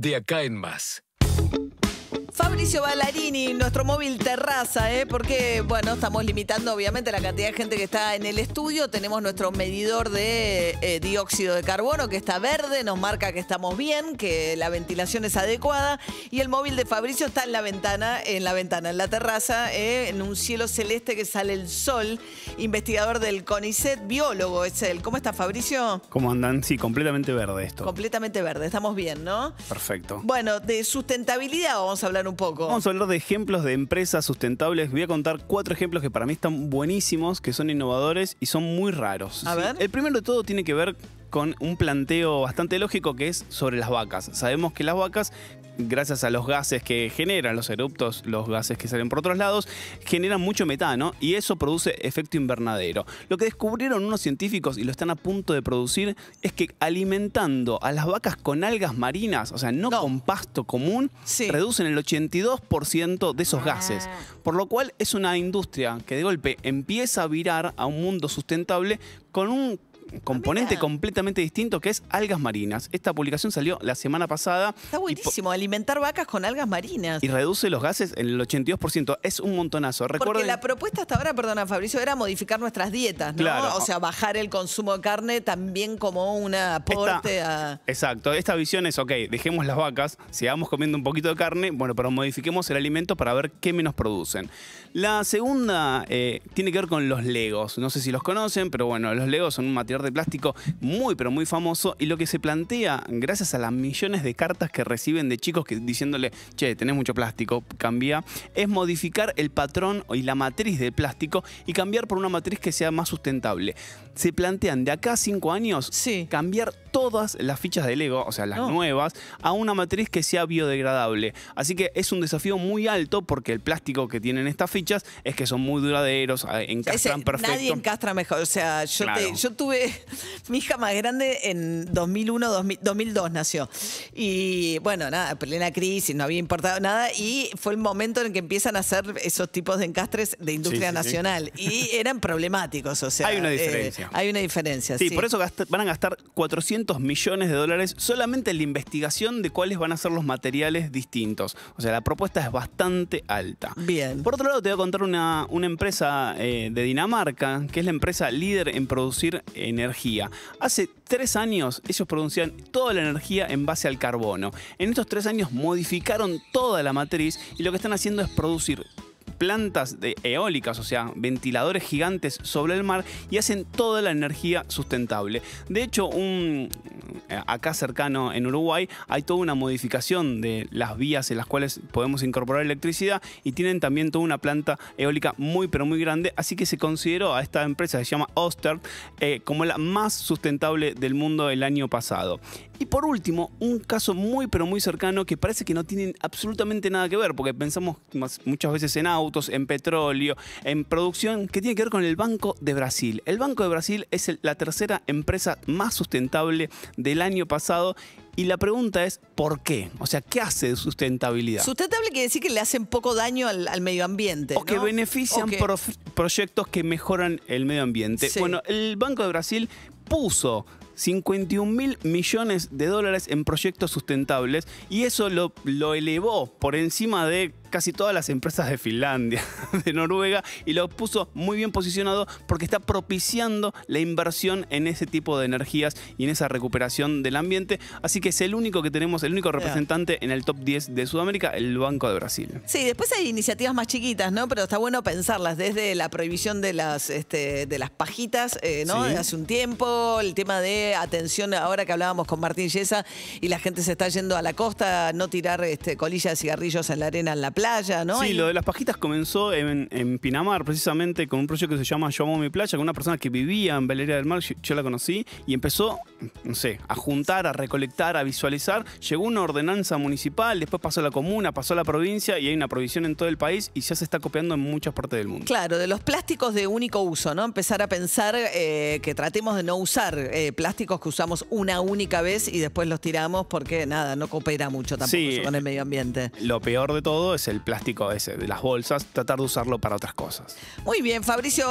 de acá en más. Fabricio Ballarini, nuestro móvil terraza, ¿eh? porque bueno, estamos limitando obviamente la cantidad de gente que está en el estudio. Tenemos nuestro medidor de eh, dióxido de carbono que está verde, nos marca que estamos bien, que la ventilación es adecuada. Y el móvil de Fabricio está en la ventana, en la ventana, en la terraza, eh, en un cielo celeste que sale el sol. Investigador del CONICET, biólogo es él. ¿Cómo está Fabricio? ¿Cómo andan? Sí, completamente verde esto. Completamente verde, estamos bien, ¿no? Perfecto. Bueno, de sustentabilidad vamos a hablar un Vamos a hablar de ejemplos de empresas sustentables. Voy a contar cuatro ejemplos que para mí están buenísimos, que son innovadores y son muy raros. A ver. El primero de todo tiene que ver con un planteo bastante lógico que es sobre las vacas. Sabemos que las vacas gracias a los gases que generan los eruptos, los gases que salen por otros lados, generan mucho metano y eso produce efecto invernadero. Lo que descubrieron unos científicos y lo están a punto de producir es que alimentando a las vacas con algas marinas, o sea, no, con pasto común, reducen el 82% de esos ah. gases. Por lo cual es una industria que de golpe empieza a virar a un mundo sustentable con un componente completamente distinto que es algas marinas. Esta publicación salió la semana pasada. Está buenísimo, alimentar vacas con algas marinas. Y reduce los gases en el 82%. Es un montonazo. Porque la propuesta hasta ahora, perdona Fabricio, era modificar nuestras dietas, ¿no? O sea, bajar el consumo de carne también como un aporte a... Exacto. Esta visión es, ok, dejemos las vacas, sigamos comiendo un poquito de carne, bueno, pero modifiquemos el alimento para ver qué menos producen. La segunda eh, tiene que ver con los legos. No sé si los conocen, pero bueno, los legos son un material de plástico muy pero muy famoso y lo que se plantea gracias a las millones de cartas que reciben de chicos que, diciéndole, che, tenés mucho plástico, cambia, es modificar el patrón y la matriz del plástico y cambiar por una matriz que sea más sustentable. Se plantean de acá a cinco años cambiar todas las fichas de Lego, o sea, las nuevas, a una matriz que sea biodegradable. Así que es un desafío muy alto porque el plástico que tienen estas fichas es que son muy duraderos, eh, encastran perfecto. Nadie encastra mejor. O sea, yo, yo tuve mi hija más grande en 2001, 2002 nació. Y bueno, nada, plena crisis, no había importado nada. Y fue el momento en que empiezan a hacer esos tipos de encastres de industria nacional. Y eran problemáticos, o sea. Hay una eh, diferencia. hay una diferencia. Sí, por eso van a gastar 400 millones de dólares solamente en la investigación de cuáles van a ser los materiales distintos. O sea, la propuesta es bastante alta. Bien. Por otro lado, te voy a contar una, una empresa eh, de Dinamarca, que es la empresa líder en producir en energía. Hace tres años ellos producían toda la energía en base al carbono. En estos tres años modificaron toda la matriz y lo que están haciendo es producir plantas de eólicas, o sea, ventiladores gigantes sobre el mar y hacen toda la energía sustentable. De hecho, eh, acá cercano en Uruguay hay toda una modificación de las vías en las cuales podemos incorporar electricidad y tienen también toda una planta eólica muy pero muy grande, así que se consideró a esta empresa que se llama Oster eh, como la más sustentable del mundo el año pasado. Y por último, un caso muy pero muy cercano que parece que no tiene absolutamente nada que ver, porque pensamos muchas veces en autos, en petróleo, en producción, que tiene que ver con el Banco de Brasil. El Banco de Brasil es la tercera empresa más sustentable del año pasado y la pregunta es, ¿por qué? O sea, ¿qué hace de sustentabilidad? Sustentable quiere decir que le hacen poco daño al, medio ambiente. O que benefician proyectos que mejoran el medio ambiente. Bueno, el Banco de Brasil puso 51 mil millones de dólares en proyectos sustentables y eso lo, elevó por encima de casi todas las empresas de Finlandia, de Noruega y lo puso muy bien posicionado porque está propiciando la inversión en ese tipo de energías y en esa recuperación del ambiente. Así que es el único que tenemos, el único representante en el top 10 de Sudamérica, el Banco de Brasil. Sí, después hay iniciativas más chiquitas, ¿no? Pero está bueno pensarlas desde la prohibición de las, este, de las pajitas, eh, ¿no? Hace un tiempo, el tema de Atención, ahora que hablábamos con Martín Yesa y la gente se está yendo a la costa, no tirar este, colillas de cigarrillos en la arena, en la playa, ¿no? Sí, lo de las pajitas comenzó en, Pinamar, precisamente con un proyecto que se llama Yo Amo Mi Playa, con una persona que vivía en Valeria del Mar, yo, la conocí, y empezó, no sé, a juntar, a recolectar, a visualizar. Llegó una ordenanza municipal, después pasó a la comuna, pasó a la provincia y hay una provisión en todo el país y ya se está copiando en muchas partes del mundo. Claro, de los plásticos de único uso, ¿no? Empezar a pensar eh, que tratemos de no usar eh, plásticos plásticos que usamos una única vez y después los tiramos porque nada, no coopera mucho tampoco con el medio ambiente. Lo peor de todo es el plástico ese, de las bolsas, tratar de usarlo para otras cosas. Muy bien, Fabricio.